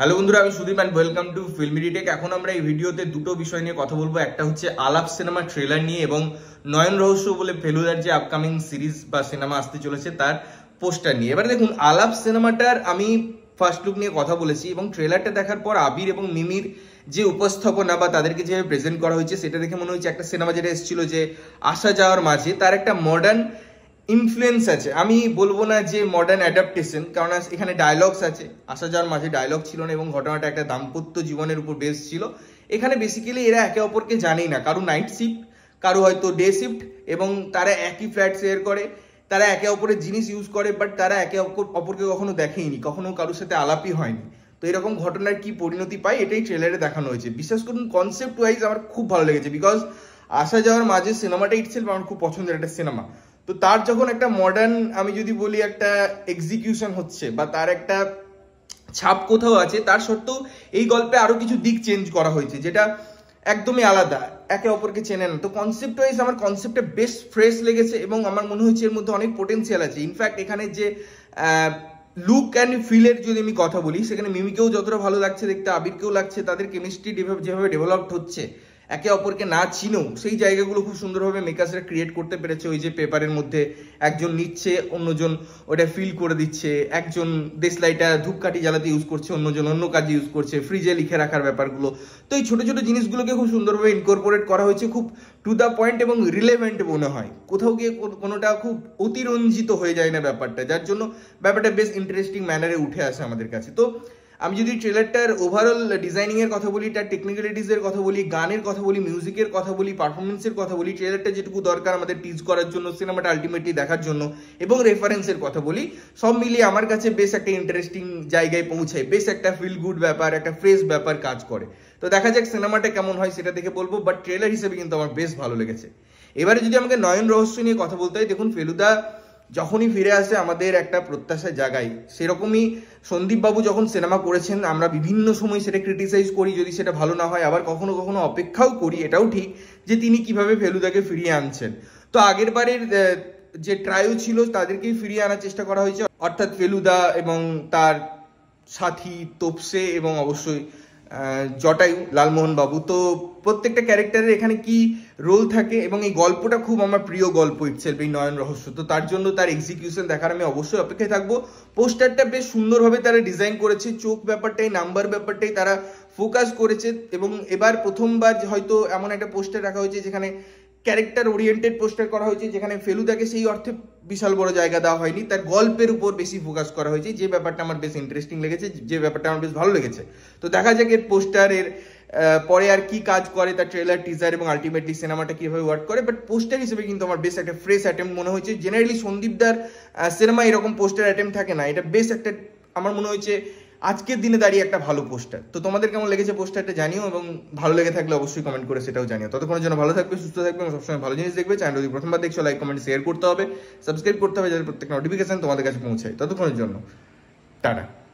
hello বন্ধুরা আমি Sudip and welcome to ফিল্মিডিটেক এখন আমরা এই ভিডিওতে দুটো বিষয় নিয়ে কথা বলবো একটা হচ্ছে আলাপ সিনেমা ট্রেলার নিয়ে এবং নয়ন রহস্য বলে ফেলুদার যে আপকামিং সিরিজ বা সিনেমা আসতে চলেছে তার পোস্টার নিয়ে এবার দেখুন আলাপ সিনেমাটার আমি ফার্স্ট লুক নিয়ে কথা বলেছি এবং ট্রেলারটা দেখার পর আবির এবং মিমির যে উপস্থাপনা বা তাদেরকে যেভাবে প্রেজেন্ট করা হয়েছে সেটা দেখে মনে হচ্ছে একটা সিনেমা যেটা এসেছিল যে আসা যাওয়ার মাঝে তার একটা মডার্ন ইনফ্লুয়েন্স আছে আমি বলবো না যে মডার্ন অ্যাডাপ্টেশন কারণ এখানে ডায়লগস আছে আসা যাওয়ার মাঝে ডায়লগ ছিল না এবং ঘটনাটা একটা দাম্পত্য জীবনের উপর বেস ছিল এখানে বেসিক্যালি এরা একে অপরকে জানেই না কারো নাইট শিফট কারো হয়তো ডে শিফট এবং তারা একই ফ্ল্যাট শেয়ার করে তারা একে অপরের জিনিস ইউজ করে বাট তারা একে অপরকে কখনো দেখেইনি কখনো কারোর সাথে আলাপই হয়নি তো এরকম ঘটনার কি পরিণতি পায় এটাই ট্রেলারে দেখানো হয়েছে বিশেষ করুন কনসেপ্ট ওয়াইজ আমার খুব ভালো লেগেছে বিকজ আসা যাওয়ার মাঝে সিনেমাটা ইটসেলফ আমার খুব পছন্দের একটা সিনেমা তো তার যখন একটা মডার্ন আমি যদি বলি একটা এক্সিকিউশন হচ্ছে বা তার একটা ছাপ কোথাও আছে তার সত্ত্বেও এই গল্পে আরও কিছু দিক চেঞ্জ করা হয়েছে যেটা একদমই আলাদা একে অপরকে চেনে না তো কনসেপ্ট ওয়াইজ আমার কনসেপ্টটা বেশ ফ্রেশ লেগেছে এবং আমার মনে হয়েছে এর মধ্যে অনেক পোটেন্সিয়াল আছে ইনফ্যাক্ট এখানে যে লুক অ্যান্ড ফিলের যদি আমি কথা বলি সেখানে মিমিকেও যতটা ভালো লাগছে দেখতে আবিরকেও লাগছে তাদের কেমিস্ট্রি যেভাবে ডেভেলপড হচ্ছে একে অপরকে না চিনেও সেই জায়গাগুলো খুব সুন্দরভাবে মেকার্সরা ক্রিয়েট করতে পেরেছে ওই যে পেপারের মধ্যে একজন নিচ্ছে অন্যজন ওটা ফিল করে দিচ্ছে একজন দেশলাইটা ধূপকাঠি জ্বালাতে ইউজ করছে অন্যজন অন্য কাজে ইউজ করছে ফ্রিজে লিখে রাখার ব্যাপারগুলো তো এই ছোটো ছোটো জিনিসগুলোকে খুব সুন্দরভাবে ইনকর্পোরেট করা হয়েছে খুব টু দ্য পয়েন্ট এবং রিলেভেন্ট মনে হয় কোথাও গিয়ে কোনোটা খুব অতিরঞ্জিত হয়ে যায় না ব্যাপারটা যার জন্য ব্যাপারটা বেশ ইন্টারেস্টিং ম্যানারে উঠে আসে আমাদের কাছে তো আমি যদি ট্রেলারটার ওভারঅল ডিজাইনিংয়ের কথা বলি তার টেকনিক্যালিটিসের কথা বলি গানের কথা বলি মিউজিকের কথা বলি পারফরমেন্সের কথা বলি ট্রেলারটা যেটুকু দরকার আমাদের টিজ করার জন্য সিনেমাটা আলটিমেটলি দেখার জন্য এবং রেফারেন্সের কথা বলি সব মিলিয়ে আমার কাছে বেশ একটা ইন্টারেস্টিং জায়গায় পৌঁছায় বেশ একটা ফিল গুড ব্যাপার একটা ফ্রেশ ব্যাপার কাজ করে তো দেখা যাক সিনেমাটা কেমন হয় সেটা দেখে বলবো বাট ট্রেলার হিসেবে কিন্তু আমার বেশ ভালো লেগেছে এবারে যদি আমাকে নয়ন রহস্য নিয়ে কথা বলতে হয় দেখুন ফেলুদা যখনই ফিরে আসে আমাদের একটা প্রত্যাশা জাগাই সেরকমই সন্দীপবাবু যখন সিনেমা করেছেন আমরা বিভিন্ন সময় সেটা ক্রিটিসাইজ করি যদি সেটা ভালো না হয় আবার কখনো কখনো অপেক্ষাও করি এটাও ঠিক যে তিনি কিভাবে ফেলুদাকে ফিরিয়ে আনছেন তো আগের বারের যে ট্রায়ও ছিল তাদেরকেই ফিরিয়ে আনার চেষ্টা করা হয়েছে অর্থাৎ ফেলুদা এবং তার সাথী তোপসে এবং অবশ্যই জটায়ু লালমোহনবাবু তো প্রত্যেকটা ক্যারেক্টারের এখানে কি রোল থাকে এবং এই গল্পটা খুব আমার প্রিয় গল্প ইটসেলফ এই নয়ন রহস্য তো তার জন্য তার এক্সিকিউশন দেখার আমি অবশ্যই অপেক্ষায় থাকবো পোস্টারটা বেশ সুন্দরভাবে তারা ডিজাইন করেছে চোখ ব্যাপারটাই নাম্বার ব্যাপারটাই তারা ফোকাস করেছে এবং এবার প্রথমবার হয়তো এমন একটা পোস্টার রাখা হয়েছে যেখানে ক্যারেক্টার ওরিয়েন্টেড পোস্টার করা হয়েছে যেখানে ফেলুদাকে সেই অর্থে বিশাল বড় জায়গা দেওয়া হয়নি তার গল্পের উপর বেশি ফোকাস করা হয়েছে যে ব্যাপারটা আমার বেশ ইন্টারেস্টিং লেগেছে যে ব্যাপারটা আমার বেশ ভালো লেগেছে তো দেখা যাক এর পোস্টারের পরে আর কি কাজ করে তার ট্রেলার টিজার এবং আলটিমেটলি সিনেমাটা কিভাবে ওয়ার্ক করে বাট পোস্টার হিসেবে কিন্তু আমার বেশ একটা ফ্রেশ অ্যাটেম্প মনে হয়েছে জেনারেলি সন্দীপদার সিনেমা এরকম পোস্টার অ্যাটেম্প থাকে না এটা বেশ একটা আমার মনে হয়েছে আজকের দিনে দাঁড়িয়ে একটা ভালো পোস্টার তো তোমাদের কেমন লেগেছে পোস্টারটা জানিও এবং ভালো লেগে থাকলে অবশ্যই কমেন্ট করে সেটাও জানিও ততক্ষণের জন্য ভালো থাকবে সুস্থ থাকবে এবং সবসময় ভালো জিনিস দেখবে চ্যানেল যদি প্রথমবার দেখছো লাইক কমেন্ট শেয়ার করতে হবে সাবস্ক্রাইব করতে হবে যাতে প্রত্যেক নোটিফিকেশন তোমাদের কাছে পৌঁছায় ততক্ষণের জন্য টাটা